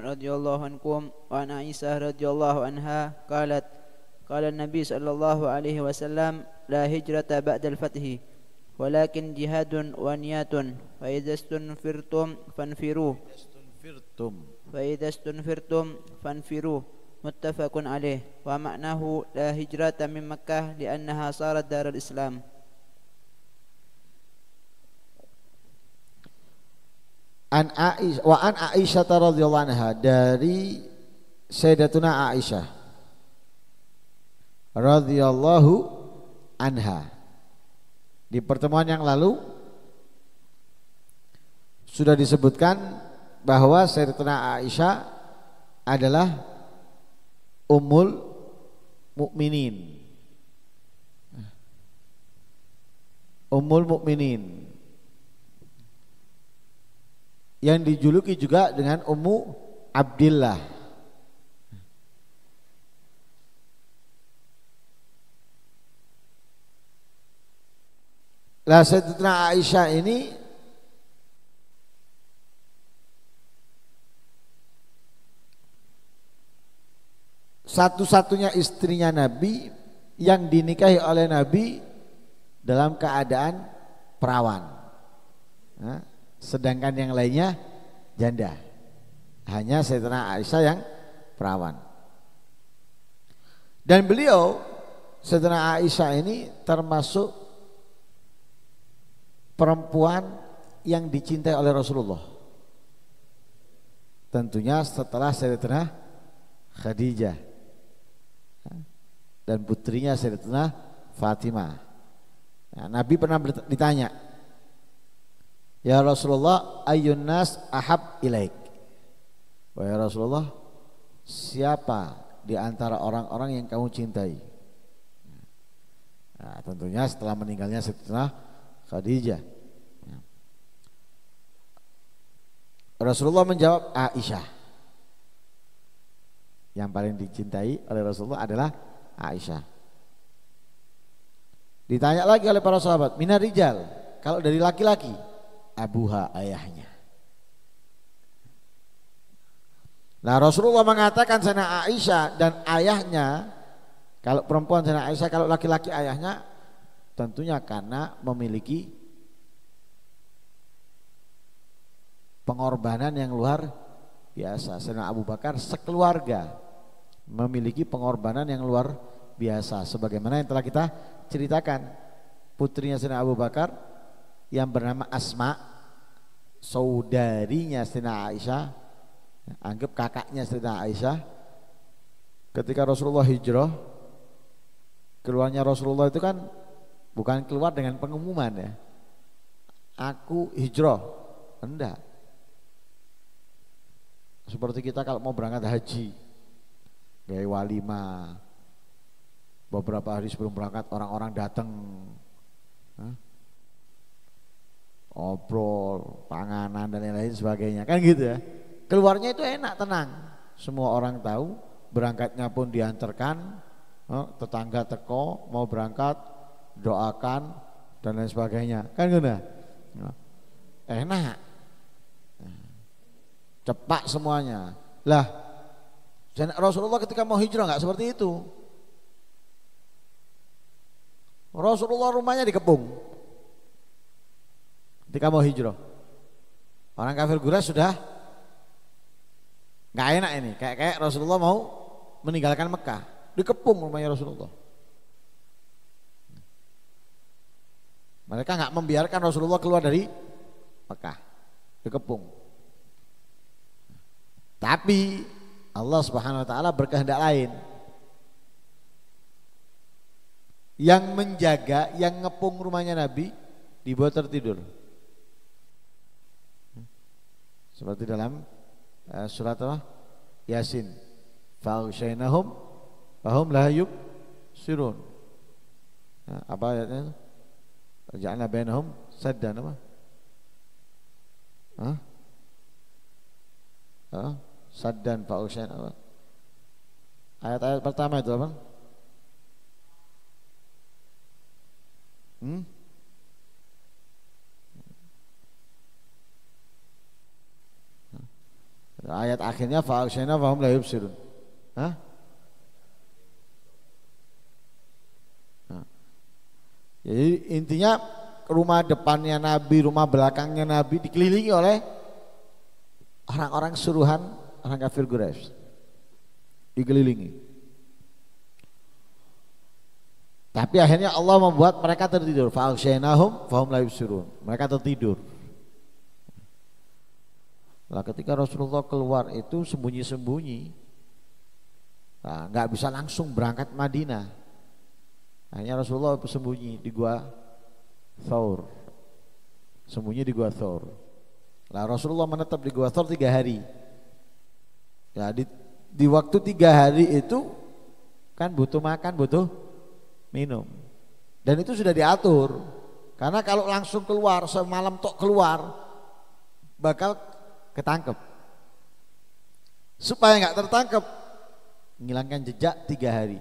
رضي الله عنكم وعن عائشة رضي الله عنها قالت قال النبي صلى الله عليه وسلم لا هجرة بعد الفتح ولكن جهاد ونيات فإذا استنفرتم فانفروا فإذا استنفرتم فانفروا متفق عليه ومعناه لا هجرة من مكة لأنها صارت دار الإسلام an Aisyah wa an Aisyah radhiyallahu anha dari Sayyidatuna Aisyah radhiyallahu anha. Di pertemuan yang lalu sudah disebutkan bahwa Sayyidatuna Aisyah adalah ummul mukminin. Ummul mukminin yang dijuluki juga dengan Ummu Abdillah. Lah Sayyidatuna Aisyah ini satu-satunya istrinya Nabi yang dinikahi oleh Nabi dalam keadaan perawan. Nah, sedangkan yang lainnya janda. Hanya Sayyidina Aisyah yang perawan. Dan beliau Sayyidina Aisyah ini termasuk perempuan yang dicintai oleh Rasulullah. Tentunya setelah Sayyidina Khadijah dan putrinya Sayyidina Fatimah. Nah, Nabi pernah ditanya, Ya Rasulullah ayun nas ahab ilaik. Wahai Rasulullah, siapa di antara orang-orang yang kamu cintai? Nah, tentunya setelah meninggalnya setelah Khadijah. Rasulullah menjawab Aisyah. Yang paling dicintai oleh Rasulullah adalah Aisyah. Ditanya lagi oleh para sahabat, minarijal kalau dari laki-laki abuha ayahnya. Nah Rasulullah mengatakan sana Aisyah dan ayahnya kalau perempuan sana Aisyah kalau laki-laki ayahnya tentunya karena memiliki pengorbanan yang luar biasa. Sana Abu Bakar sekeluarga memiliki pengorbanan yang luar biasa sebagaimana yang telah kita ceritakan putrinya sana Abu Bakar yang bernama Asma saudarinya Sina Aisyah anggap kakaknya Sina Aisyah ketika Rasulullah hijrah keluarnya Rasulullah itu kan bukan keluar dengan pengumuman ya aku hijrah enggak seperti kita kalau mau berangkat haji kayak walima beberapa hari sebelum berangkat orang-orang datang Hah? obrol, panganan dan lain-lain sebagainya. Kan gitu ya. Keluarnya itu enak, tenang. Semua orang tahu, berangkatnya pun diantarkan, eh, tetangga teko mau berangkat, doakan dan lain sebagainya. Kan gitu ya. Eh, enak. Cepat semuanya. Lah, Rasulullah ketika mau hijrah nggak seperti itu. Rasulullah rumahnya dikepung ketika mau hijrah. Orang kafir Quraisy sudah nggak enak ini, kayak kayak Rasulullah mau meninggalkan Mekah, dikepung rumahnya Rasulullah. Mereka nggak membiarkan Rasulullah keluar dari Mekah, dikepung. Tapi Allah Subhanahu wa taala berkehendak lain. Yang menjaga, yang ngepung rumahnya Nabi dibuat tertidur. Seperti dalam uh, surat apa? Yasin. Fa'usyainahum fahum la sirun. Ya, apa ayatnya? Ja'alna bainahum saddan apa? Hah? Hah? Saddan fa'usyain apa? Ayat-ayat pertama itu apa? Hmm? Ayat akhirnya fa'akshaina fahum la yubsirun. Hah? Nah. Jadi intinya rumah depannya Nabi, rumah belakangnya Nabi dikelilingi oleh orang-orang suruhan orang kafir Quraisy. Dikelilingi. Tapi akhirnya Allah membuat mereka tertidur. hum fahum la yubsirun. Mereka tertidur. Lah ketika Rasulullah keluar itu sembunyi-sembunyi. Nah, nggak bisa langsung berangkat Madinah. Hanya Rasulullah bersembunyi di gua Thawr. Sembunyi di gua Thawr. Lah Rasulullah menetap di gua Thawr tiga hari. Nah, di, di waktu tiga hari itu kan butuh makan, butuh minum. Dan itu sudah diatur. Karena kalau langsung keluar semalam tok keluar bakal ketangkep. Supaya nggak tertangkep, ngilangkan jejak tiga hari.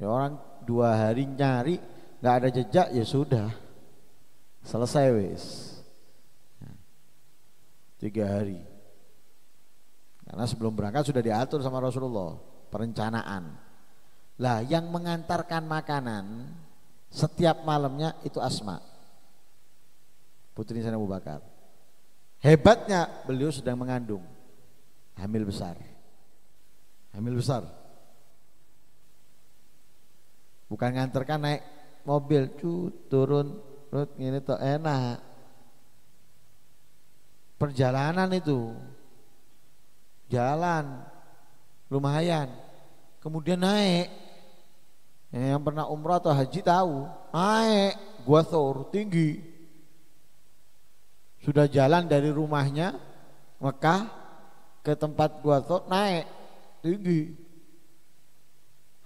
Ya orang dua hari nyari nggak ada jejak ya sudah selesai wes ya. tiga hari karena sebelum berangkat sudah diatur sama Rasulullah perencanaan lah yang mengantarkan makanan setiap malamnya itu Asma putri saya Abu Bakar Hebatnya beliau sedang mengandung. Hamil besar. Hamil besar. Bukan nganterkan naik mobil, cu turun, rut ngene tok enak. Perjalanan itu jalan lumayan. Kemudian naik. Yang pernah umrah atau haji tahu, naik gua sor tinggi sudah jalan dari rumahnya Mekah ke tempat gua tuh naik tinggi.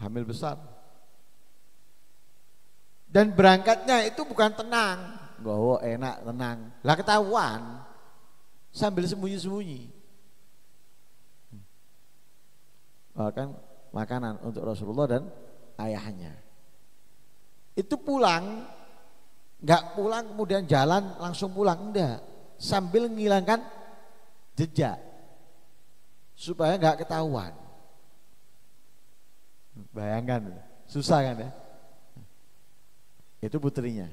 Hamil besar. Dan berangkatnya itu bukan tenang. Gowo oh, enak tenang. Lah ketahuan sambil sembunyi-sembunyi. Bahkan makanan untuk Rasulullah dan ayahnya. Itu pulang Enggak pulang kemudian jalan langsung pulang enggak. Sambil menghilangkan jejak supaya enggak ketahuan. Bayangkan, susah kan ya? Itu putrinya.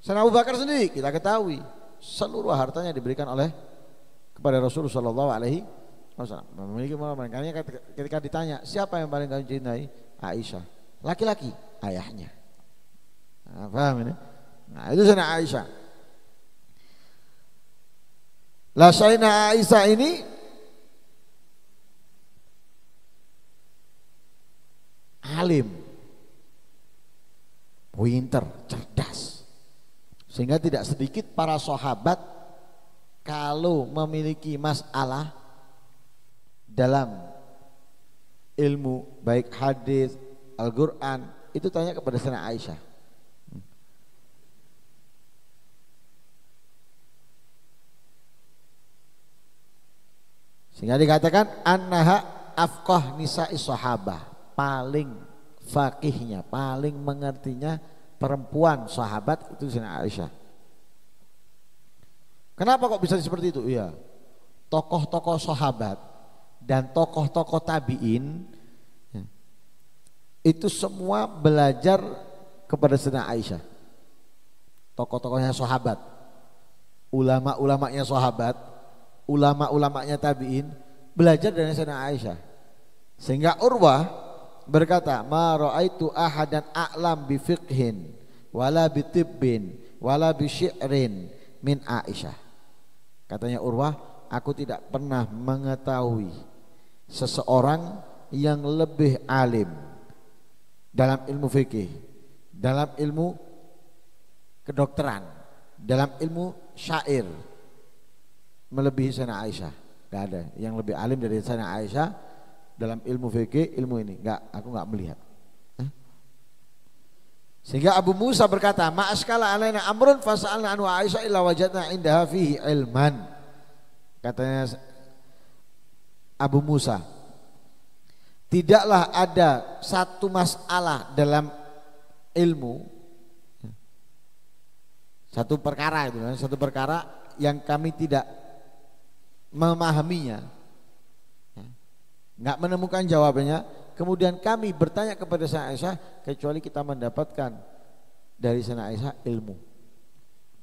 Sana Abu Bakar sendiri kita ketahui seluruh hartanya diberikan oleh kepada Rasulullah Shallallahu Alaihi Wasallam. Memiliki makanya ketika ditanya siapa yang paling kamu cintai Aisyah, laki-laki ayahnya. Nah, faham ini? Nah, itu sana Aisyah. Sayyidina Aisyah ini alim, pinter, cerdas. Sehingga tidak sedikit para sahabat kalau memiliki masalah dalam ilmu baik hadis, Al-Qur'an itu tanya kepada sana Aisyah. Sehingga dikatakan annaha afqah Nisa sahabah, paling fakihnya, paling mengertinya perempuan sahabat itu Sina Aisyah. Kenapa kok bisa seperti itu? Iya. Tokoh-tokoh sahabat dan tokoh-tokoh tabi'in ya, itu semua belajar kepada Sina Aisyah. Tokoh-tokohnya sahabat. Ulama-ulamanya sahabat ulama-ulamanya tabi'in belajar dari Sena Aisyah. Sehingga Urwah berkata, "Ma ra'aitu ahadan a'lam bi fiqhin wala bi tibbin wala bi syi'rin min Aisyah." Katanya Urwah, "Aku tidak pernah mengetahui seseorang yang lebih alim dalam ilmu fikih, dalam ilmu kedokteran, dalam ilmu syair." melebihi sana Aisyah nggak ada yang lebih alim dari sana Aisyah dalam ilmu fikih ilmu ini nggak aku nggak melihat sehingga Abu Musa berkata ma'askala alaina amrun fas'alna anwa Aisyah illa wajadna indaha fihi ilman katanya Abu Musa tidaklah ada satu masalah dalam ilmu satu perkara itu satu perkara yang kami tidak memahaminya, ya. nggak menemukan jawabannya. Kemudian kami bertanya kepada Sena Aisyah kecuali kita mendapatkan dari Sana Aisyah ilmu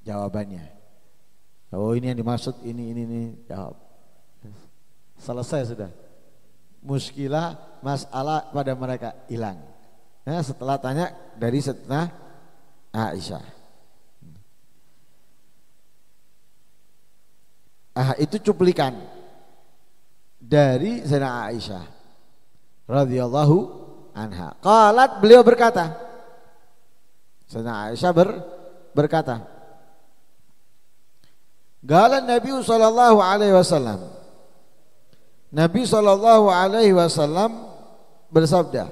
jawabannya. Oh ini yang dimaksud ini ini ini jawab. Selesai sudah. Muskilah masalah pada mereka hilang. Nah, setelah tanya dari setengah Aisyah. Ah, itu cuplikan dari Zaina Aisyah radhiyallahu anha. Qalat beliau berkata. Zaina Aisyah ber, berkata. Galan Nabi sallallahu alaihi wasallam. Nabi sallallahu alaihi wasallam bersabda.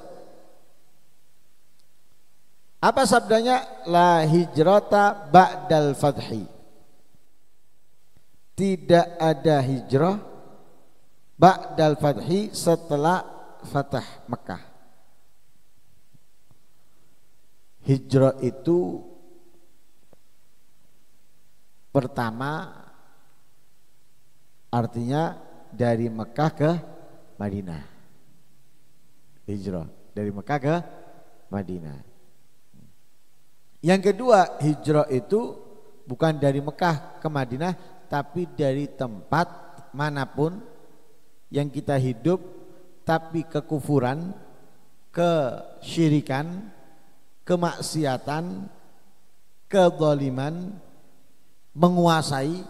Apa sabdanya? La hijrata ba'dal fathi tidak ada hijrah ba'dal fathi setelah fatah Mekah. Hijrah itu pertama artinya dari Mekah ke Madinah. Hijrah dari Mekah ke Madinah. Yang kedua, hijrah itu bukan dari Mekah ke Madinah tapi dari tempat manapun yang kita hidup tapi kekufuran, kesyirikan, kemaksiatan, kedoliman menguasai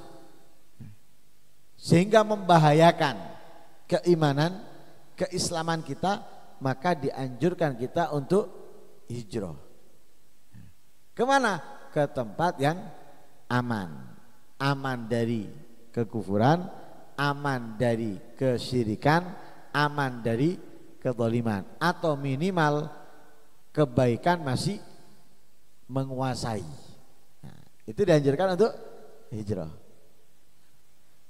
sehingga membahayakan keimanan, keislaman kita, maka dianjurkan kita untuk hijrah. Kemana? Ke tempat yang aman aman dari kekufuran, aman dari kesyirikan, aman dari kedoliman atau minimal kebaikan masih menguasai. Nah, itu dianjurkan untuk hijrah.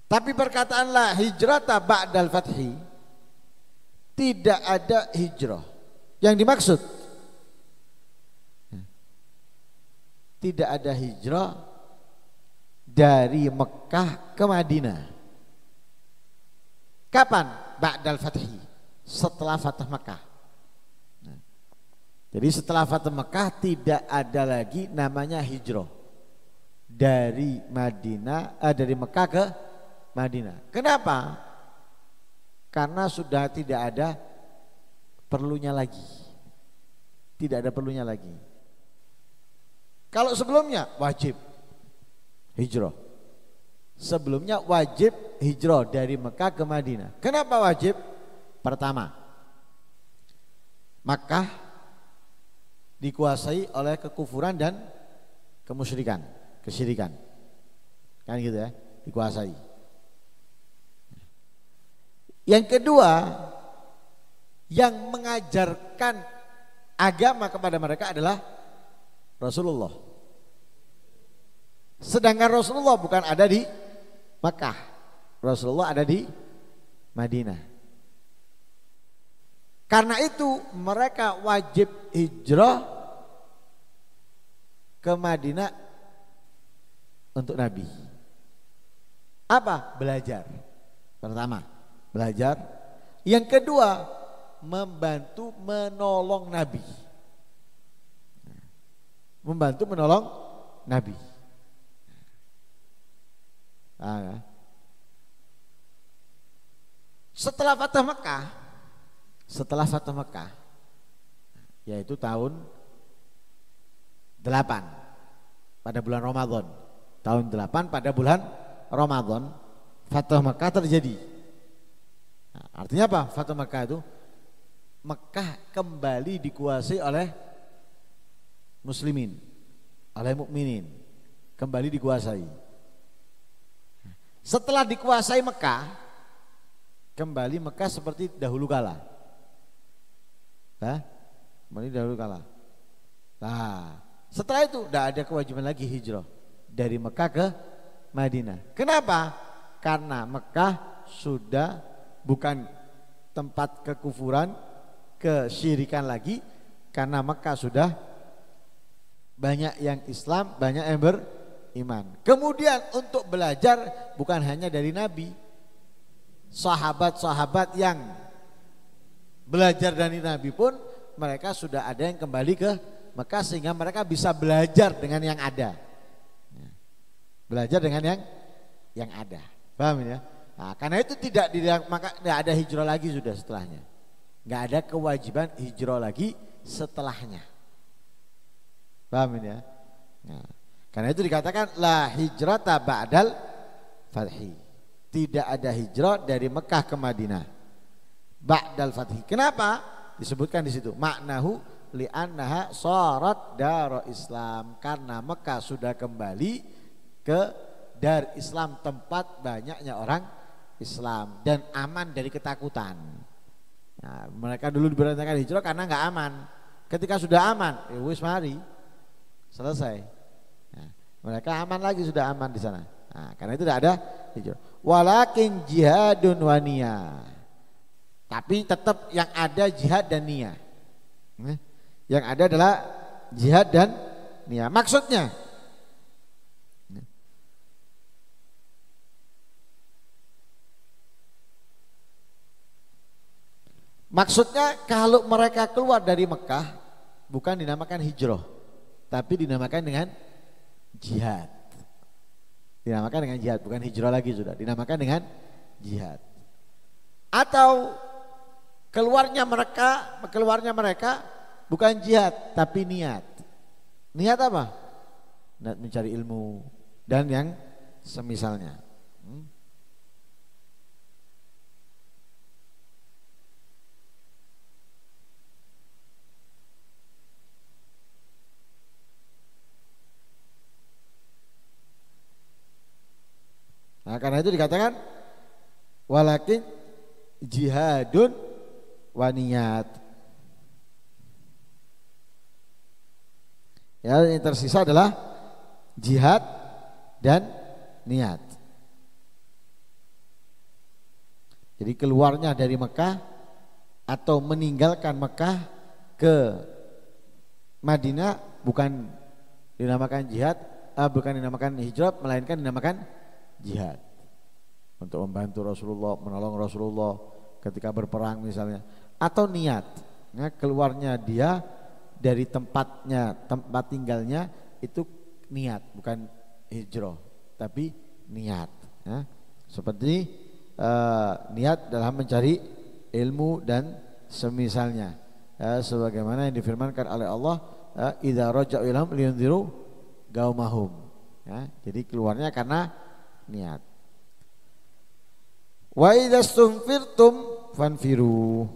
Tapi perkataanlah hijrah tabak ba'dal fathi tidak ada hijrah. Yang dimaksud tidak ada hijrah dari Mekah ke Madinah. Kapan? Ba'dal Fathi. Setelah Fatah Mekah. Nah. Jadi setelah Fatah Mekah tidak ada lagi namanya hijrah. Dari Madinah, eh, dari Mekah ke Madinah. Kenapa? Karena sudah tidak ada perlunya lagi. Tidak ada perlunya lagi. Kalau sebelumnya wajib hijrah. Sebelumnya wajib hijrah dari Mekah ke Madinah. Kenapa wajib? Pertama, Makkah dikuasai oleh kekufuran dan kemusyrikan, kesyirikan. Kan gitu ya, dikuasai. Yang kedua, yang mengajarkan agama kepada mereka adalah Rasulullah Sedangkan Rasulullah bukan ada di Makkah, Rasulullah ada di Madinah. Karena itu mereka wajib hijrah ke Madinah untuk Nabi. Apa? Belajar. Pertama, belajar. Yang kedua, membantu menolong Nabi. Membantu menolong Nabi. Ah, ya. setelah Fatah Mekah, setelah Fatah Mekah, yaitu tahun 8 pada bulan Ramadan. Tahun 8 pada bulan Ramadan Fatah Mekah terjadi. Nah, artinya apa? Fatah Mekah itu Mekah kembali dikuasai oleh muslimin, oleh mukminin. Kembali dikuasai. Setelah dikuasai Mekah, kembali Mekah seperti dahulu kala. Nah, kembali dahulu kala. Nah, setelah itu tidak ada kewajiban lagi hijrah dari Mekah ke Madinah. Kenapa? Karena Mekah sudah bukan tempat kekufuran, kesyirikan lagi karena Mekah sudah banyak yang Islam, banyak yang ber iman. Kemudian untuk belajar bukan hanya dari Nabi, sahabat-sahabat yang belajar dari Nabi pun mereka sudah ada yang kembali ke Mekah sehingga mereka bisa belajar dengan yang ada. Belajar dengan yang yang ada. Paham ya? Nah, karena itu tidak tidak maka tidak ada hijrah lagi sudah setelahnya. Enggak ada kewajiban hijrah lagi setelahnya. Paham ya? Nah. Karena itu dikatakan la hijrata ba'dal fathi. Tidak ada hijrah dari Mekah ke Madinah. Ba'dal fathi. Kenapa? Disebutkan di situ. Maknahu li'annaha sarat daro Islam. Karena Mekah sudah kembali ke dar Islam tempat banyaknya orang Islam dan aman dari ketakutan. Nah, mereka dulu diberitakan hijrah karena nggak aman. Ketika sudah aman, ya wis mari. Selesai. Mereka aman lagi sudah aman di sana. Nah, karena itu tidak ada hijrah. Walakin jihadun wania. Tapi tetap yang ada jihad dan niat. Nah, yang ada adalah jihad dan niat. Maksudnya Maksudnya kalau mereka keluar dari Mekah bukan dinamakan hijrah, tapi dinamakan dengan jihad. Dinamakan dengan jihad, bukan hijrah lagi sudah. Dinamakan dengan jihad. Atau keluarnya mereka, keluarnya mereka bukan jihad tapi niat. Niat apa? Niat mencari ilmu dan yang semisalnya. Nah, karena itu dikatakan walakin jihadun waniyat. Ya, yang tersisa adalah jihad dan niat. Jadi keluarnya dari Mekah atau meninggalkan Mekah ke Madinah bukan dinamakan jihad, eh, bukan dinamakan hijrah, melainkan dinamakan jihad untuk membantu Rasulullah, menolong Rasulullah ketika berperang misalnya atau niat ya, keluarnya dia dari tempatnya, tempat tinggalnya itu niat bukan hijrah tapi niat ya. seperti eh, niat dalam mencari ilmu dan semisalnya ya, sebagaimana yang difirmankan oleh Allah ya, idza raja'u ilham gaumahum ya jadi keluarnya karena niat. Wa idzastumfirtum fanfiru.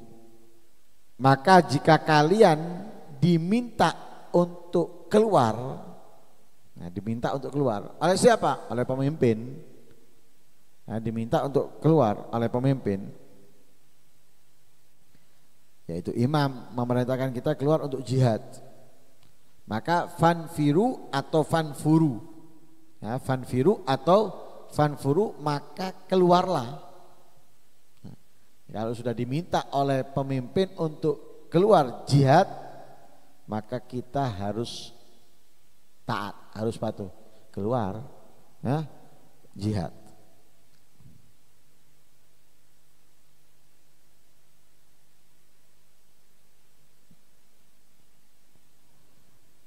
Maka jika kalian diminta untuk keluar, nah diminta untuk keluar oleh siapa? Oleh pemimpin. Nah, diminta untuk keluar oleh pemimpin. Yaitu imam memerintahkan kita keluar untuk jihad. Maka fanfiru atau fanfuru. Ya, fanfiru atau fanfuru maka keluarlah. Hmm. kalau sudah diminta oleh pemimpin untuk keluar jihad, maka kita harus taat, harus patuh. Keluar, ya, jihad.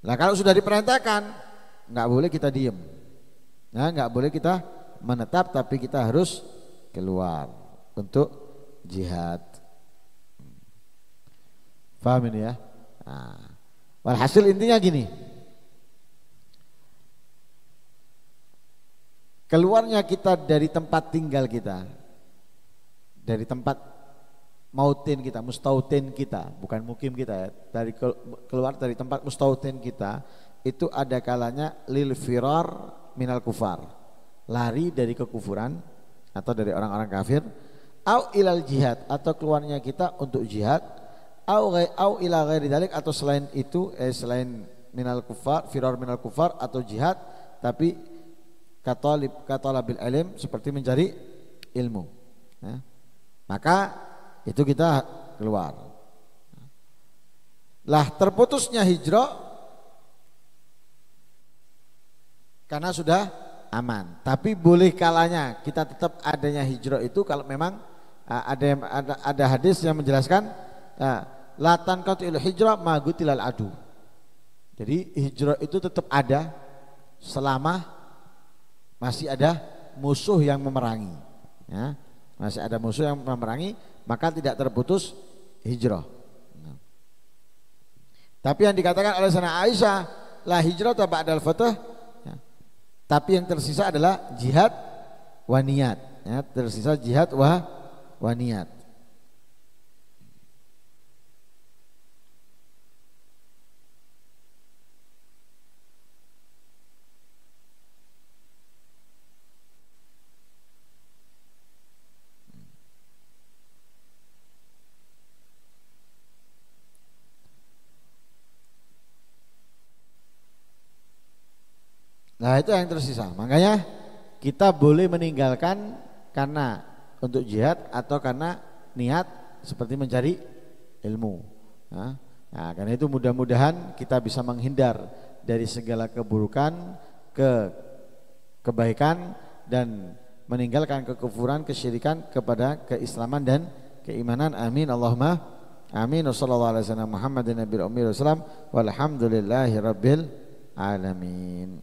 Nah kalau sudah diperintahkan, nggak boleh kita diem, nah nggak boleh kita menetap tapi kita harus keluar untuk jihad. paham ini ya? Nah, hasil intinya gini. Keluarnya kita dari tempat tinggal kita. Dari tempat mautin kita, mustautin kita, bukan mukim kita ya. Dari keluar dari tempat mustautin kita itu ada kalanya lil firar minal kufar lari dari kekufuran atau dari orang-orang kafir au ilal jihad atau keluarnya kita untuk jihad au au ila ghairi dalik atau selain itu eh selain minal kufar firar minal kufar atau jihad tapi katolib katalabil ilm seperti mencari ilmu ya. maka itu kita keluar lah terputusnya hijrah karena sudah aman. Tapi boleh kalanya kita tetap adanya hijrah itu kalau memang uh, ada, ada ada hadis yang menjelaskan uh, ah, latan qatil hijrah magutilal adu. Jadi hijrah itu tetap ada selama masih ada musuh yang memerangi. Ya, masih ada musuh yang memerangi, maka tidak terputus hijrah. Nah. Tapi yang dikatakan oleh sana Aisyah, lah hijrah tabadal fatah tapi yang tersisa adalah jihad waniat. Ya, tersisa jihad wah waniat. Nah, itu yang tersisa. Makanya kita boleh meninggalkan karena untuk jihad atau karena niat seperti mencari ilmu. Nah, nah, karena itu mudah-mudahan kita bisa menghindar dari segala keburukan ke kebaikan dan meninggalkan kekufuran, kesyirikan kepada keislaman dan keimanan. Amin. Allahumma amin. Wassallallahu warahmatullahi wabarakatuh. walhamdulillahi rabbil alamin.